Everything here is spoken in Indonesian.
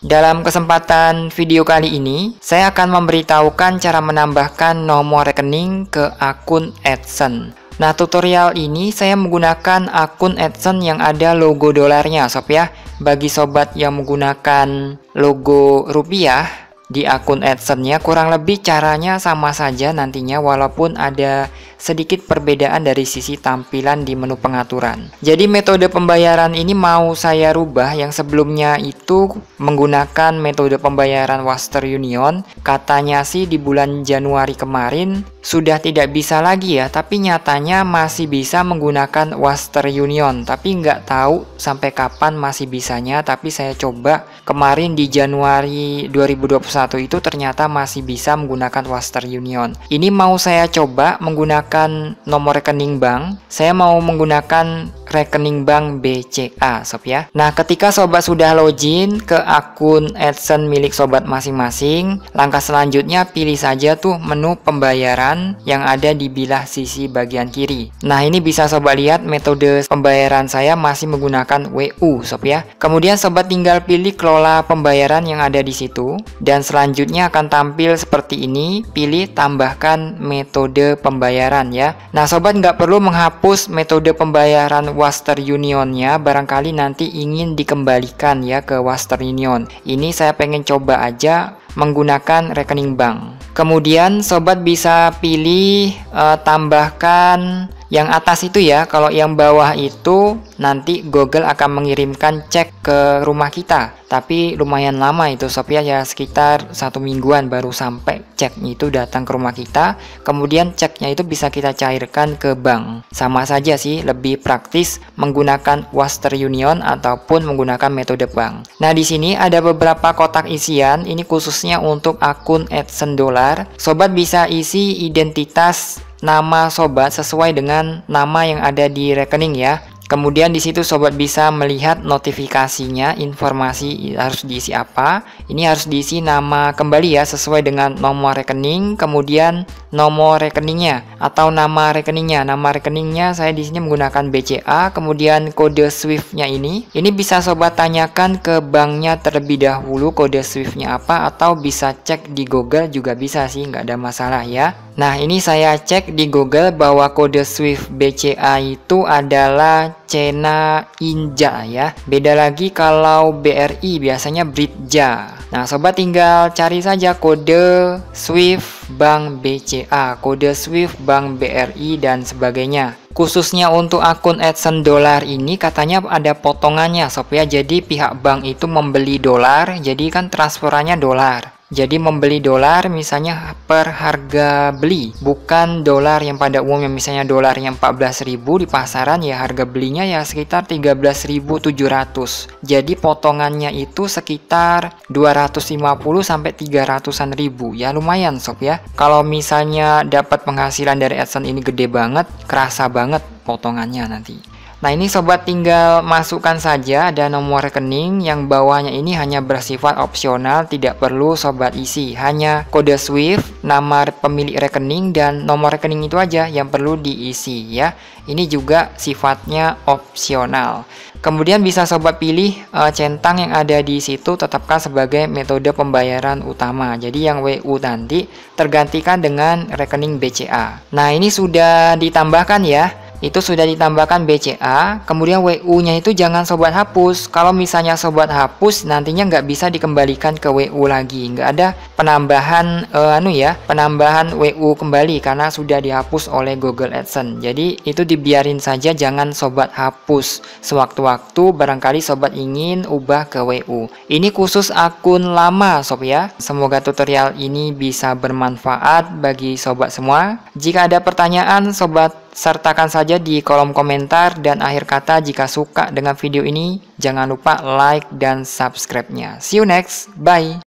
Dalam kesempatan video kali ini, saya akan memberitahukan cara menambahkan nomor rekening ke akun AdSense. Nah, tutorial ini saya menggunakan akun AdSense yang ada logo dolarnya, sob ya. Bagi sobat yang menggunakan logo rupiah di akun AdSense-nya, kurang lebih caranya sama saja nantinya walaupun ada sedikit perbedaan dari sisi tampilan di menu pengaturan. Jadi metode pembayaran ini mau saya rubah yang sebelumnya itu menggunakan metode pembayaran Western Union. Katanya sih di bulan Januari kemarin sudah tidak bisa lagi ya, tapi nyatanya masih bisa menggunakan Western Union. Tapi nggak tahu sampai kapan masih bisanya, tapi saya coba kemarin di Januari 2021 itu ternyata masih bisa menggunakan Western Union. Ini mau saya coba menggunakan menggunakan nomor rekening bank, saya mau menggunakan rekening bank BCA sob ya. Nah ketika sobat sudah login ke akun AdSense milik sobat masing-masing langkah selanjutnya pilih saja tuh menu pembayaran yang ada di bilah sisi bagian kiri. Nah ini bisa sobat lihat metode pembayaran saya masih menggunakan WU sob ya. Kemudian sobat tinggal pilih kelola pembayaran yang ada di situ dan selanjutnya akan tampil seperti ini pilih tambahkan metode pembayaran ya. Nah sobat nggak perlu menghapus metode pembayaran Western Unionnya barangkali nanti ingin dikembalikan ya ke Waster Union. Ini saya pengen coba aja menggunakan rekening bank. Kemudian sobat bisa pilih uh, tambahkan yang atas itu ya, kalau yang bawah itu nanti Google akan mengirimkan cek ke rumah kita. Tapi lumayan lama itu Sophia ya sekitar satu mingguan baru sampai cek itu datang ke rumah kita. Kemudian ceknya itu bisa kita cairkan ke bank. Sama saja sih, lebih praktis menggunakan Western Union ataupun menggunakan metode bank. Nah di sini ada beberapa kotak isian. Ini khususnya untuk akun AdSense dolar. Sobat bisa isi identitas nama sobat sesuai dengan nama yang ada di rekening ya. Kemudian di situ sobat bisa melihat notifikasinya, informasi harus diisi apa. Ini harus diisi nama kembali ya sesuai dengan nomor rekening, kemudian nomor rekeningnya atau nama rekeningnya. Nama rekeningnya saya di sini menggunakan BCA, kemudian kode SWIFT-nya ini. Ini bisa sobat tanyakan ke banknya terlebih dahulu kode SWIFT-nya apa atau bisa cek di Google juga bisa sih, nggak ada masalah ya. Nah, ini saya cek di Google bahwa kode SWIFT BCA itu adalah Cena Inja ya. Beda lagi kalau BRI biasanya Britja. Nah, sobat tinggal cari saja kode SWIFT Bank BCA, kode SWIFT Bank BRI dan sebagainya. Khususnya untuk akun AdSense dolar ini katanya ada potongannya sob ya. Jadi pihak bank itu membeli dolar, jadi kan transferannya dolar. Jadi membeli dolar misalnya per harga beli, bukan dolar yang pada umumnya misalnya dolarnya 14.000 di pasaran ya harga belinya ya sekitar 13.700. Jadi potongannya itu sekitar 250 sampai 300-an ribu. Ya lumayan sob ya. Kalau misalnya dapat penghasilan dari AdSense ini gede banget, kerasa banget potongannya nanti. Nah ini sobat tinggal masukkan saja ada nomor rekening yang bawahnya ini hanya bersifat opsional tidak perlu sobat isi hanya kode SWIFT, nama pemilik rekening dan nomor rekening itu aja yang perlu diisi ya ini juga sifatnya opsional kemudian bisa sobat pilih e, centang yang ada di situ tetapkan sebagai metode pembayaran utama jadi yang WU nanti tergantikan dengan rekening BCA nah ini sudah ditambahkan ya itu sudah ditambahkan BCA, kemudian WU-nya itu jangan sobat hapus. Kalau misalnya sobat hapus, nantinya nggak bisa dikembalikan ke WU lagi, nggak ada penambahan uh, anu ya, penambahan WU kembali karena sudah dihapus oleh Google AdSense. Jadi itu dibiarin saja, jangan sobat hapus. Sewaktu-waktu barangkali sobat ingin ubah ke WU. Ini khusus akun lama, sob ya. Semoga tutorial ini bisa bermanfaat bagi sobat semua. Jika ada pertanyaan, sobat sertakan saja di kolom komentar dan akhir kata jika suka dengan video ini. Jangan lupa like dan subscribe-nya. See you next, bye!